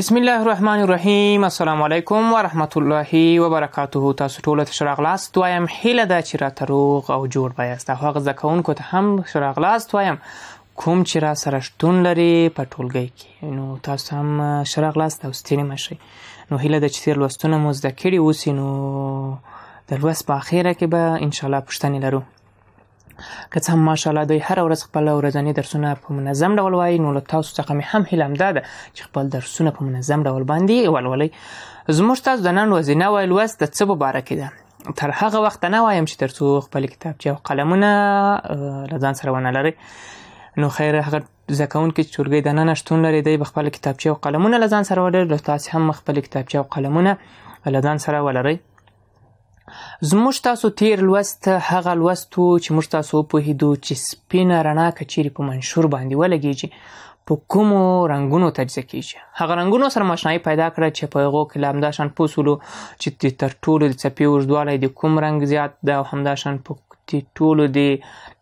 بسم الله الرحمن الرحیم السلام علیکم و رحمت الله و برکاته تاسو ټول ته شراغلاس دوایم هیله ده چې را تروغ او جوړ بایست هغه ځکهونکو ته هم شراغلاس دوایم کوم چې را سره شتون لري په ټولګي کې نو تاسو هم شراغلاس او ستینه مشي نو هیله ده چې تیر لوستونه مو زده کړي اوسې نو د لوست په اخیره کې به ان شاء الله پښتنه لرو که څه هم ماشاءالله دوی هر ورځ خپل ورځنی درسونه په منظم ډول وایي نو له تاسو څخه مې هم هیله همدا ده چې خپل درسونه په منظم ډول باندې ولولئ زموږ تاسو د نن ورځې نوی لوست د څه په باره کې ده تر هغه وخت نه وایم چې ترڅو خپل کتابچې او قلمونه لزان سره ونه لري نو خیر هغه زکون کې چورګې د نن شتون لري د خپل کتابچې او قلمونه لزان سره ولري تاسو هم خپل کتابچې او قلمونه لزان سره ولري زموږ تاسو تیر لوست هغه لوست چې موږ تاسو په هیدو چې سپینه رڼا کچيري په منشور باندې ولګیږي په کومو رنگونو تجزیه کیږي هغه رنگونو سره ماشنای پیدا کړ چې په هغه کې لامداشن پوسولو چې تر ټولو د چپی وژدواله د کوم رنگ زیات د همداشن په د ټولو د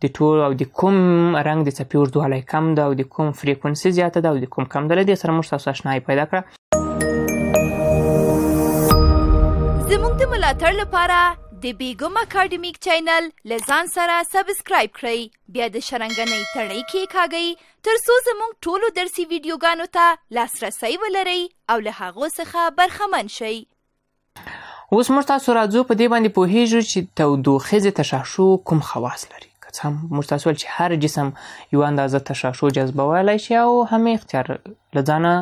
د ټولو او د کوم رنگ د چپی وردواله کم ده او د کوم فریکونسي زیاته ده او د کوم کم ده لدی سره موږ تاسو آشنای پیدا کړ زموږ د ملاتړ لپاره د بیګم اکیډمیک چینل لزان سره سبسکرایب کړئ بیا د شرنګنۍ تڼۍ کې کاږئ ترڅو زموږ ټولو درسي ویډیوګانو ته لاسرسی ولرئ او له هغو څخه برخمن شئ اوس موږ تاسو راځو په دې باندې پوهیږو چې تودوخیز تشعشع کوم خواص لري که هم موږ تاسو چې هر جسم یو اندازه تشعشع جذبولای شي او هم اختیار لزانه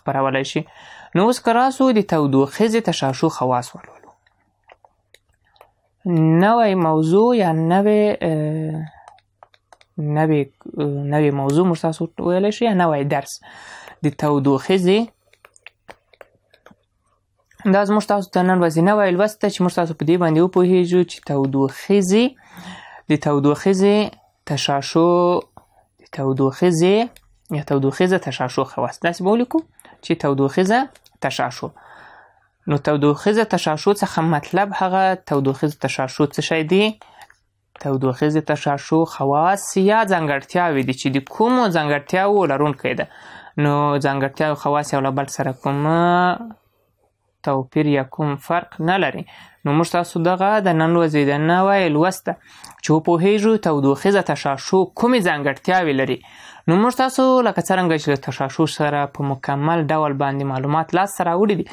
خبرولای شي نو اوس که راسو د تودوخیزې تشعشع خواص ولولو نوی موضوع یا نوی نوی نوی موضوع موږ تاسو ویلی شو یا نوی درس د تودوخیزې دا زموږ تاسو ته نن ورځې نوی لوست ده چې موږ تاسو په دې باندې وپوهېږو چې تودوخیزې د تودوخیزې تشعشع د تودوخیزې یا تودوخیزه تشعشع خواص داسې به ولیکو چې تودوخیزه تشعشع نو تودوخیزه تشعشع څخه مطلب هغه تودوخیزه تشعشع څه شی دی تودوخیزه تشعشع خواص یا ځانګړتیاوې دي چې د کومو ځانګړتیاو لرونکی ده نو ځانګړتیاو خواص یو له بل سره کوم توپیر یا کوم فرق نه لري نو موږ تاسو دغه د نن ورځې د نوې لوسته چې په هیجو تودوخیزه تشعشع کومې ځانګړتیاوې لري نو موږ تاسو لکه څنګه چې تشاشو سره په مکمل ډول باندې معلومات لاس سره وړي دي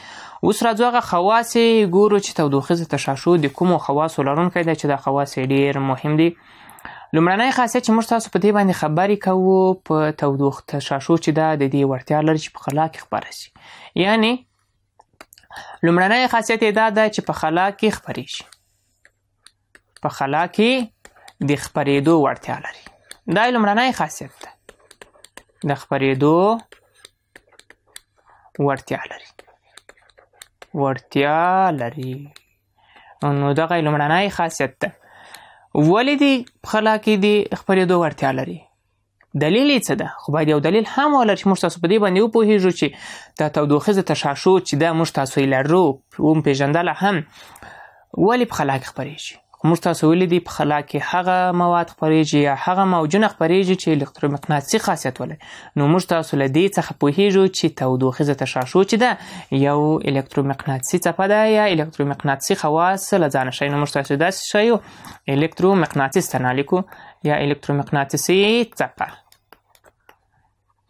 اوس راځو هغه خواص ګورو چې تودوخیز تشاشو د کوم خواص لرونکي دی چې د خواص ډیر مهم دي لومړنۍ خاصیت چې موږ تاسو په دې باندې خبرې کوو په تودوخ تشاشو چې دا د دې ورتیا لري چې په خلا کې خبره شي یعنی لومړنۍ خاصیت دا ده چې په خلا کې خبرې شي په خلا کې د خبرېدو ورتیا لري دا لومړنۍ خاصیت ده د خبرېدو وړتیا لري وړتیا لري نو دغه لومړنی خاصیت ده ولې دې خلا کې دې خپرېدو وړتیا لري دلیل یې څه ده خو باید یو دلیل هم ولر چې موږ تاسو په دې باندې وپوهېږو چې دا تودوخیزه تشعشع چې دا موږ تاسو یې لرو وم پېژندله هم ولې په خلا کې خپرېږي موږ تاسو ویلي دي په خلا کې هغه مواد خپرېږي یا هغه موجونه خپرېږي چې الکترومغناطیسي خاصیت ولري نو موږ تاسو له دې څخه پوهیږو چې تودوخیزه تشعشع چې ده یو الکترومغناطیسي څپه ده یا الکترومغناطیسي خواص له ځانه شي نو موږ تاسو داسې شی الکترومغناطیس ته نالیکو یا الکترومغناطیسي څپه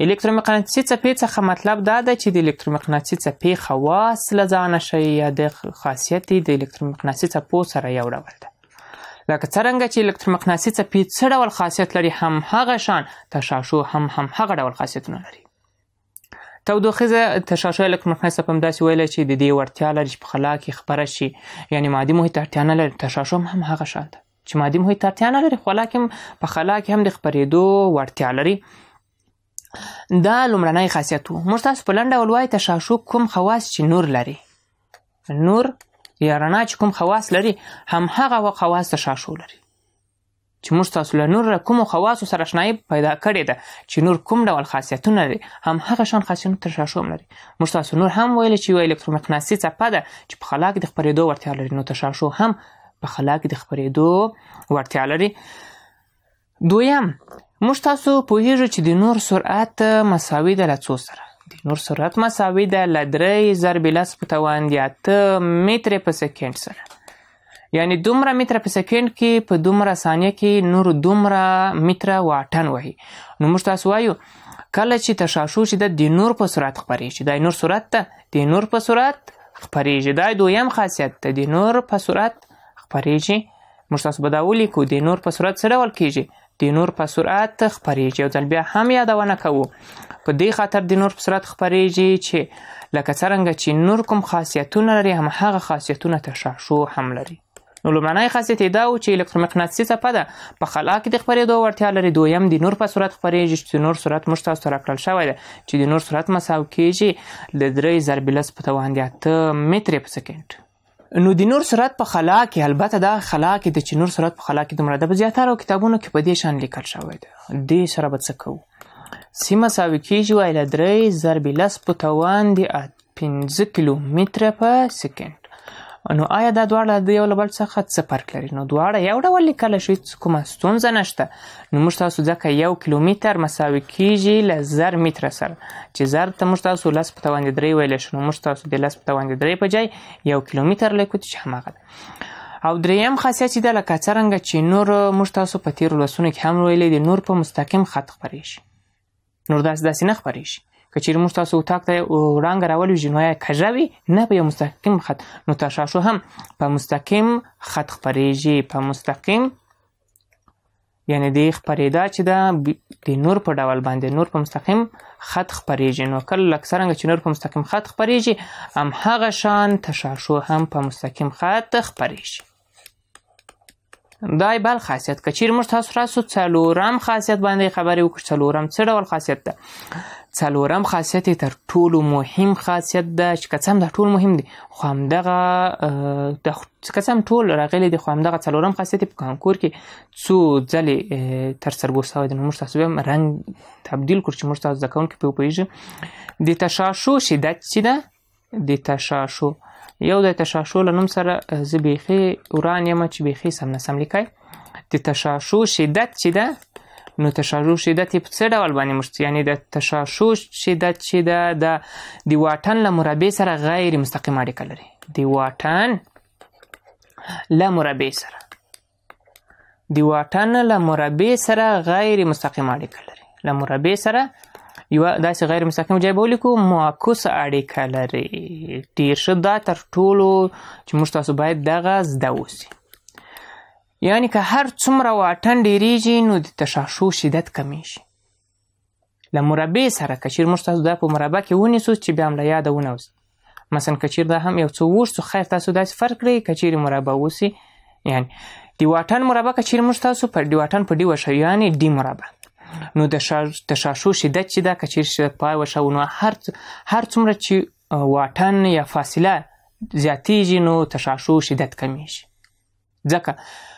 الکترومغناطیسي څپې څخه مطلب دا ده چې د الکترومغناطیسي څپې خواص له ځانه شي یا د خاصیت د الکترومغناطیسي څپو سره یو ډول ده لکه څرنګه چې الکترومغناطیسي څپې څه ډول خاصیت لري هم هغه شان تشعشع هم هم هغه ډول خاصیتونه لري تودوخیزه تشعشع الکترومغناطیسي څپه همداسې ویلی چې د دې وړتیا لري چې په خلا کې خبره شي یعنې مادي محیط اړتیا نه لري تشعشع هم هغه شان ده چې مادي محیط اړتیا نه لري خو لاکم په خلا کې هم د خبرېدو وړتیا لري دا لومړنی خاصیت وو موږ تاسو په لنډ ډول وایو تشعشع کوم خواص چې نور لري نور یا رڼا چې کوم خواص لري همهغه خواص ته شاشو لري چې موږ تاسو له نور کوم خواصو سره آشنایی پیدا کړې ده چې نور کوم ډول خاصیتونه لري هم هغه شان خاصیتونه تر شاشو لري موږ تاسو نور هم ویل چې یو الکترومغناطیسي څپه ده چې په خلاق د خبرېدو ورتیا لري نو تر شاشو هم په خلاق د خبرېدو ورتیا لري دویم موږ تاسو پوهیږو چې د نور سرعت مساوي ده له څو سره نور سرعت مساوي ده له درې ضرب لس په توان د اته مترې په سکند سره یعنی دومره متره په سکند کې په دومره ثانیه کې نور دومره متره واټن وهي نو موږ تاسو وایو کله چې تشعشع چې د نور په سرعت خپرېږي د نور سرعت ته د نور په سرعت خپرېږي دا دویم خاصیت ته د نور په سرعت خپرېږي موږ تاسو به دا ولیکو د نور په صورت څه ډول کیږي د نور په سرعت خپرېږي او ځل بیا هم یادونه کوو په دې خاطر د نور په سرعت خپرېږي چې لکه څرنګه چې نور کوم خاصیتونه لري هم هغه خاصیتونه تشعشع هم لري نو لومړنی خاصیت دا و چې الکترومغناطیسي څپه ده په خلا کې د خپرېدو وړتیا لري دویم د نور په صورت خپرېږي چې نور صورت موږ تاسو ته راکړل شوی ده چې د نور صورت مساو کیږي له درې ضرب لس په توان د اته مترې په سکند نو د نور سرعت په خلا کې البته دا خلا کې د چنور سرعت په خلا کې دومره د زیاتره کتابونو کې په دې شان لیکل شوی دی دې سره به څه کوو سیمه ساوي کیږي وایي له درې ضرب لس په توان د پنځه کیلو متره په سکند نو آیا دا دواړه د یو بل څخه څه فرق لري نو دواړه یو ډول لیکل شوي کومه ستونزه نشته نو موږ تاسو ځکه یو کیلومتر مساوي کیږي له زر متره سره چې زر ته موږ تاسو لس په توان درې ویلی شو نو موږ تاسو د لس په توان درې په ځای یو کیلومتر لیکو چې هماغه ده او دریم خاصیت د لکه څنګه چې نور موږ تاسو په تیر لسونه کې هم ویلې د نور په مستقیم خط خبرې شي نور داس داسې نه خبرې شي کچیر موږ تاسو اتاق ته وړانګه راولېږو نو یا کږه وي نه په یو مستقیم خط نو تشعشع هم په مستقیم خط خپرېږي په مستقیم یعنی د خپرېدا چې دا د نور په ډول باندې نور په مستقیم خط خپرېږي نو کله اکثرا چې نور په مستقیم خط خپرېږي هم هغه شان تشعشع هم په مستقیم خط خپرېږي دای بل خاصیت کچیر موږ تاسو راسو څلورم خاصیت باندې خبرې وکړو څلورم څه ډول خاصیت ده څلورم خاصیت تر ټولو مهم خاصیت ده چې کڅم د ټول مهم دي خو همدغه د کڅم ټول راغلي دي خو همدغه څلورم خاصیت په کانکور کې څو ځلې تر سربو سوی دي نو موږ تاسو به رنګ تبدیل کړو چې موږ تاسو ځکه کې په پیژې د تشاشو شدت چې ده د تشاشو یو د تشاشو لنوم سره زبېخي اورانیم چې بېخي سم نه سم لیکای د تشاشو شدت چې ده نو تشعشع شدت په څه ډول باندې مشت یعنی د تشعشع شدت چې ده د د واټن له مربع سره غیر مستقیم اړیکه لري د واټن له مربع سره د واټن له مربع سره غیر مستقیم اړیکه لري له مربع سره یو داسې غیر مستقیم جای به ولیکو معکوس اړیکه لري ډېر ښه دا تر ټولو چې موږ تاسو باید دغه زده اوسي یعنی که هر څومره واټن ډیریږي نو د تشعشع شدت کمیږي له مربع سره کچیر موږ تاسو دا په مربع کې ونیسو چې بیا هم له یاده ونوځي مثلا کچیر دا هم یو څو وښو خیر تاسو داسې فرق کړئ کچیر مربع وسی یعنی دی واټن مربع کچیر موږ تاسو په دی واټن په دی وشه یعنی دی مربع نو د تشعشع شدت چې دا کچیر شدت پای وشه نو هر هر څومره چې واټن یا فاصله زیاتیږي نو تشعشع شدت کمیږي ځکه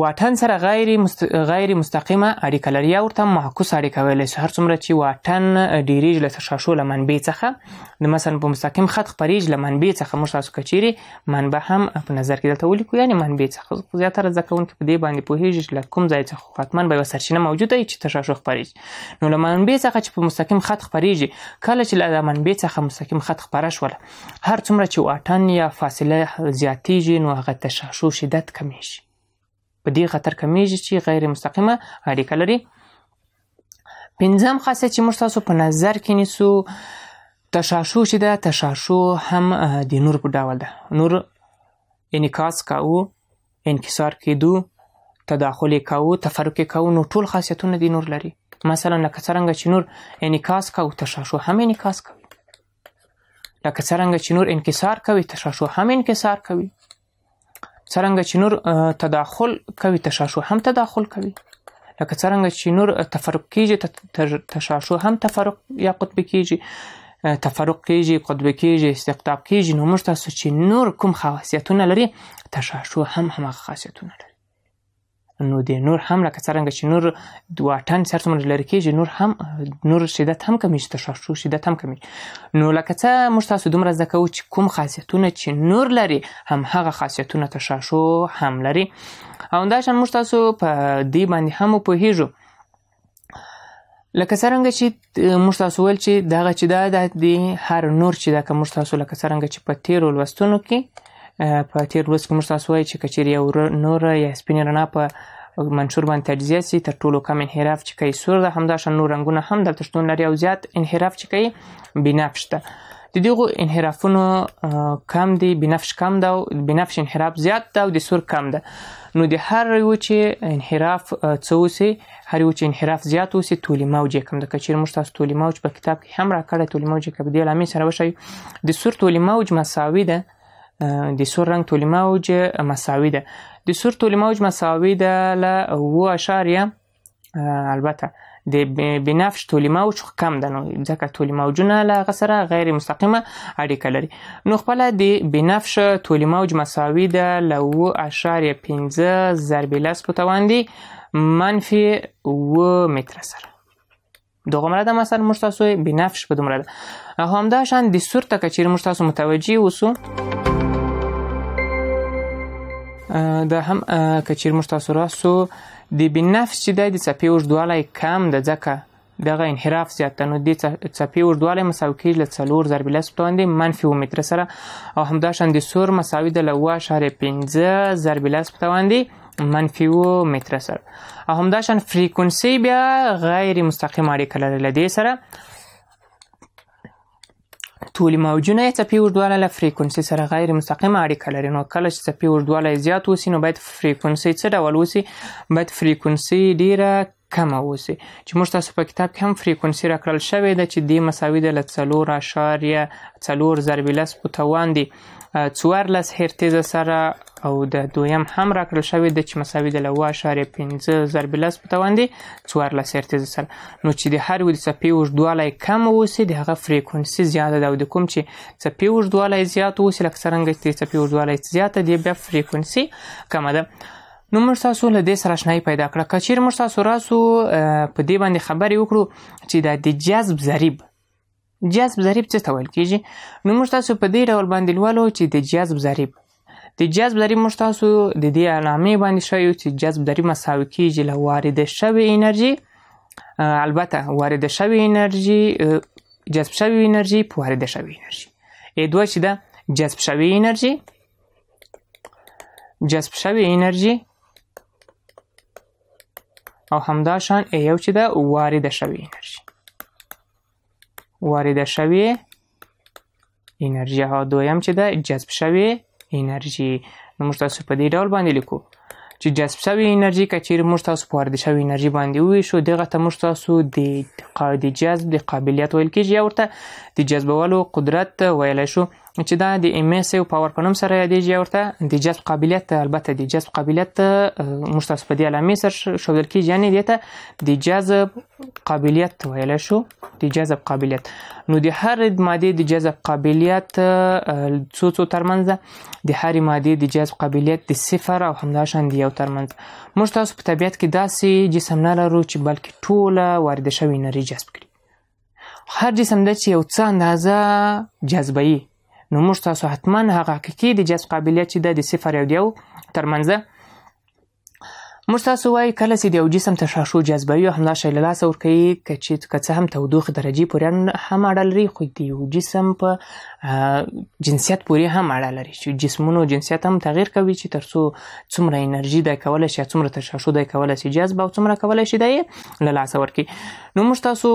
واټن سره غیر مست... غیر مستقیمه اړیکه لري یا ورته معکوس اړیکه ویلی شي هر څومره چې واټن ډیریږي له تشعشع له منبع څخه د مثلا په مستقیم خط خپریږي له منبع څخه موږ تاسو که چیرې منبع هم په نظر کې دلته ولیکو یعنې منبع څخه زیاتره زده کوونکي په دې باندې پوهیږي چې له کوم ځای څخه حتما به یوه سرچینه موجوده وي چې تشعشع خپریږي نو له منبع څخه چې په مستقیم خط خپریږي کله چې له منبع څخه مستقیم خط خپره شوله هر څومره چې واټن یا فاصله زیاتیږي نو هغه تشعشع شدت کمیږي په دې خطر کمیږي چې غیر مستقیمه اړیکه لري پنځم خاصه چې موږ تاسو په نظر کې نیسو تشاشو چې دا تشاشو هم د نور په ډول ده نور انعکاس کاوه انکسار کېدو تداخل کاوه تفرق کاوه نو ټول خاصیتونه د نور لري مثلا لکه څنګه چې نور انعکاس کاوه تشاشو هم انعکاس کوي لکه څنګه چې نور انکسار کوي تشاشو هم انکسار کوي څرنګه چې نور تداخل کوي تشاشو هم تداخل کوي لکه څرنګه چې نور تفرق کیږي تشاشو هم تفرق یا قطب کیږي تفرق کیږي قطب کیږي استقطاب کیږي نو موږ تاسو چې نور کوم خاصیتونه لري تشاشو هم هم خاصیتونه لري نو د نور هم لکه څرنګه چې نور دوه ټن سر څومره لرې کېږي نور هم نور شدت هم کمیږي تشعشع شدت هم کمیږي نو لکه څه موږ تاسو دومره زده کوو چې کوم خاصیتونه چې نور لري هم هغه خاصیتونه تشعشع هم لري او دا شان موږ تاسو په دې باندې هم پوهیږو لکه څنګه چې موږ تاسو ول چې دغه چې دا د هر نور چې دا کوم تاسو لکه څنګه چې په تیرو لوستونو کې په تیر ورځ کې موږ تاسو وایي چې کچیر یو نور یا سپین رڼا په منشور باندې تجزیه سي تر ټولو کم انحراف چې کوي سور ده همدا شان نور رنگونه هم د تشتون لري او زیات انحراف چې کوي بنفش ده د دغه انحرافونو کم دي بنفش کم ده بنفش انحراف زیات ده او د سور کم ده نو د هر یو چې انحراف څوسي هر یو چې انحراف زیات وسی ټولې موجې کم ده کچیر موږ تاسو ټولې موج په کتاب کې هم راکړه ټولې موجې کبدې لامل سره وشي د سور ټولې موج مساوي ده د سور رنگ طول موج مساوي ده د سور طول موج مساوي ده ل و اشاریه البته د بنفش طول موج کم ده نو ځکه طول موجونه له غسره غیر مستقیمه اړیکه لري نو خپل د بنفش طول موج مساوي ده ل 0.15 ضرب لس په توان دي منفي و متر سره دغه مره د مثلا مشتاسو بنفش په دومره ده همدا شان د صورت کې چې مشتاسو متوجي وسو دا هم کچیر موږ تاسو راسو د بنفس چې دی د څپې اوږدوالی کم د ځکه دغه انحراف زیات ده نو د څپې اوږدوالی مساوي کیږي له څلور ضرب لس پتوندې منفي اوه متره سره او همداشان د سور مساوي ده له اوه اشاریه پنځه ضرب لس پتوندې منفي اوه متره سره او همداشان فریکونسي بیا غیر مستقیم اړیکه لري له دې سره ټول موجونه څپې اوږدواله له فریکونسي سره غیر مستقیمه اړیکه لري نو کله چې څپې اوږدواله زیات وسی نو باید فریکونسي څه ډول وسی باید فریکونسي ډیره کم اوسي چې موږ تاسو په کتاب کې هم فریکونسي راکړل شوې ده چې د مساوي د 4.4 ضرب لس په توان دي څوارلس هرتز سره او د دویم هم راکړل شوی د چې مساوي د لوه اشاره 15 ضرب لس په توان دي څوارلس هرتز سره نو چې د هر وړ څپې اوږدوالی کم اوسي د هغه فریکونسي زیاته ده او د کوم چې څپې اوږدوالی زیات اوسي لکه څرنګه چې څپې اوږدوالی زیاته دی بیا فریکونسي کمه ده نو موږ تاسو له دې سره آشنایی پیدا کړه کچیر موږ تاسو راسو په دې باندې خبرې وکړو چې د جذب ضریب جذب ضریب څه ته ویل کیږي نو موږ تاسو په دې ډول باندې لولو چې د جذب ضریب د جذب ضریب موږ تاسو د دې علامې باندې شایو چې جذب ضریب مساوي کیږي له وارد شوی انرژي البته وارد شوی انرژي جذب شوی انرژي په وارد شوی انرژي ا دوه چې ده جذب شوی انرژي جذب شوی انرژي او همدا شان یو چې ده وارد شوی انرژي واریده شوی انرژي ها دویم چې ده جذب شوی انرژي نو موږ تاسو په دې ډول باندې لیکو چې جذب شوی انرژي کچیر موږ تاسو په وارد شوی انرژي باندې وي شو دغه ته موږ تاسو د قاعده جذب د قابلیت ویل کیږي او ورته د جذبولو قدرت ویل شو چې دا د ایم اس او پاور په نوم سره یادېږي او ورته د جذب قابلیت البته د جذب قابلیت مشترک په دې علامې سره شول کېږي یعنی دته د جذب قابلیت ویل شو د جذب قابلیت نو د هر ماده د جذب قابلیت څو څو ترمنځ د هر ماده د جذب قابلیت د صفر او همداشان دی یو ترمنځ موږ تاسو په طبیعت کې داسې جسم نه لرو چې بلکې ټوله وارد شوی انرژي جذب کړي هر جسم د یو څه اندازه جذبوي نو موږ تاسو حتما هغه حقیقي د جذب قابلیت چې ده د صفر او د یو ترمنځه موږ تاسو وایي کله چې د یو جسم تشعشع جذبوي او همدا شی له لاسه ورکوي که چې که څه هم تودوخې درجې پورې هم اړه لري خو د یو جسم په جنسیت پورې هم اړه لري چې جسمونو جنسیت هم تغیر کوي چې تر څو څومره انرژي دی کولی شي څومره تشعشع دی کولی شي جذب او څومره کولی شي دی له لاسه ورکړي نو موږ تاسو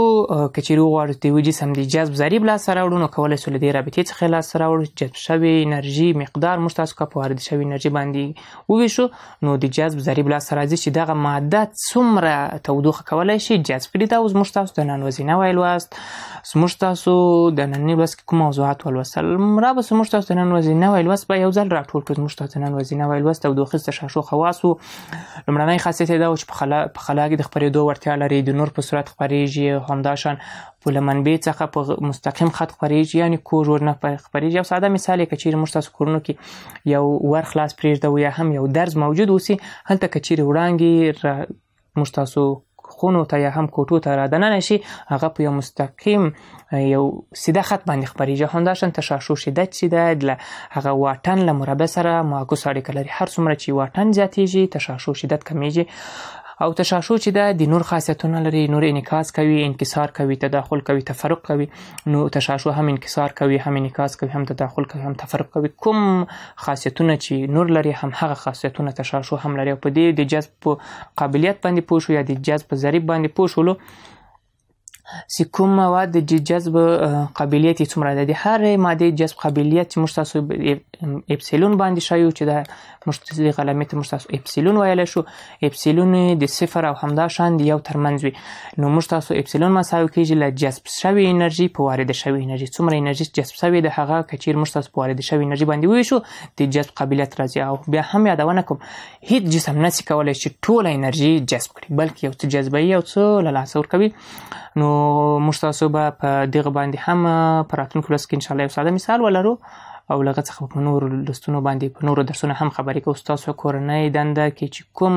کچېرو غواړو د ویډیو سم دي جذب ضریب لاس راوړو نو کولای شو لدې رابطې څخه لاس راوړو جذب شوی انرژي مقدار موږ تاسو کا په وارد شوی انرژي باندې وویشو نو د جذب ضریب لاس راځي چې دغه ماده څومره تودوخه کولای شي جذب کړي دا اوس موږ تاسو د نن وزینه ویل واست موږ تاسو د نن لوست کوم موضوعات ولوسل را به موږ تاسو د نن وزینه ویل واست به یو ځل راټول کړو موږ تاسو د نن وزینه ویل واست تودوخه څه شاشو خواصو لمړنۍ خاصیت دا چې په خلا په خلا کې د خبرېدو ورته لري د نور په صورت خبرې خپريږي همداشان په لمنبي څخه په مستقیم خط خپريږي یعنی کور ورنه خپريږي یو ساده مثال کې چیرې موږ تاسو کورونو کې یو ور خلاص پرېږدو یا هم یو درز موجود اوسي هلته کچیر وړانګي موږ تاسو خونو ته یا هم کوټو ته را دننه شي هغه په یو مستقیم یو سیده خط باندې خبريږي همداشان تشعشع شدت چې د هغه واټن له مربع سره معکوس اړیکه لري هر څومره چې واټن زیاتیږي تشعشع شدت کمیږي او تشعشع چې ده د نور خاصیتونه لري نور انعکاس کوي انکسار کوي تداخل کوي تفرق کوي نو تشعشع هم انکسار کوي هم انعکاس کوي هم تداخل کوي هم تفرق کوي کوم خاصیتونه چې نور لري هم هغه خاصیتونه تشعشع هم لري په دې د جذب قابلیت باندې پوښو یا د جذب ضریب باندې پوښولو چې کوم مواد د جذب قابلیت څومره ده د هرې ماده جذب قابلیت چې موږ تاسو اپسیلون باندې شایو چې د مشترک علامت موږ تاسو اپسیلون ویل شو اپسیلون د صفر او همدا شان د یو ترمنځ وي نو موږ تاسو اپسیلون مساوي کیږي ل جذب شوی انرژي په وارد شوی انرژي څومره انرژي جذب شوی د هغه کچیر موږ تاسو په وارد شوی انرژي باندې وی شو د جذب قابلیت راځي او بیا هم یادونه کوم هیڅ جسم نشي کولای چې ټوله انرژي جذب کړي بلکې یو څه جذبوي او څه له لاسه ورکوي نو موږ تاسو به په دغه باندې هم په راتلونکو لسکې ان شاء الله یو ساده مثال ولرو او لغه څخه په نور لستونو باندې په نور درسونو هم خبرې کوو تاسو کورنۍ دنده کې چې کوم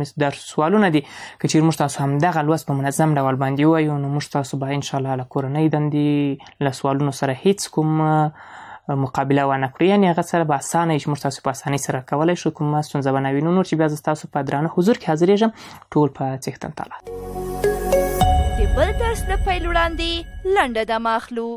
مصدر سوالونه دي که چیرې موږ تاسو هم دغه لوست په منظم ډول باندې وایو نو موږ تاسو به ان شاء الله له کورنۍ دندې له سوالونو سره هیڅ کوم مقابله و نه کړی یعنی هغه سره به اسانه چې موږ تاسو په اسانۍ سره کولای شو کوم ستونزه به نه وینو نور چې بیا تاسو په درانه حضور کې حاضرېږم ټول په څښتن تعالی بل درس نه پیل وړاندې لنډه دمه اخلو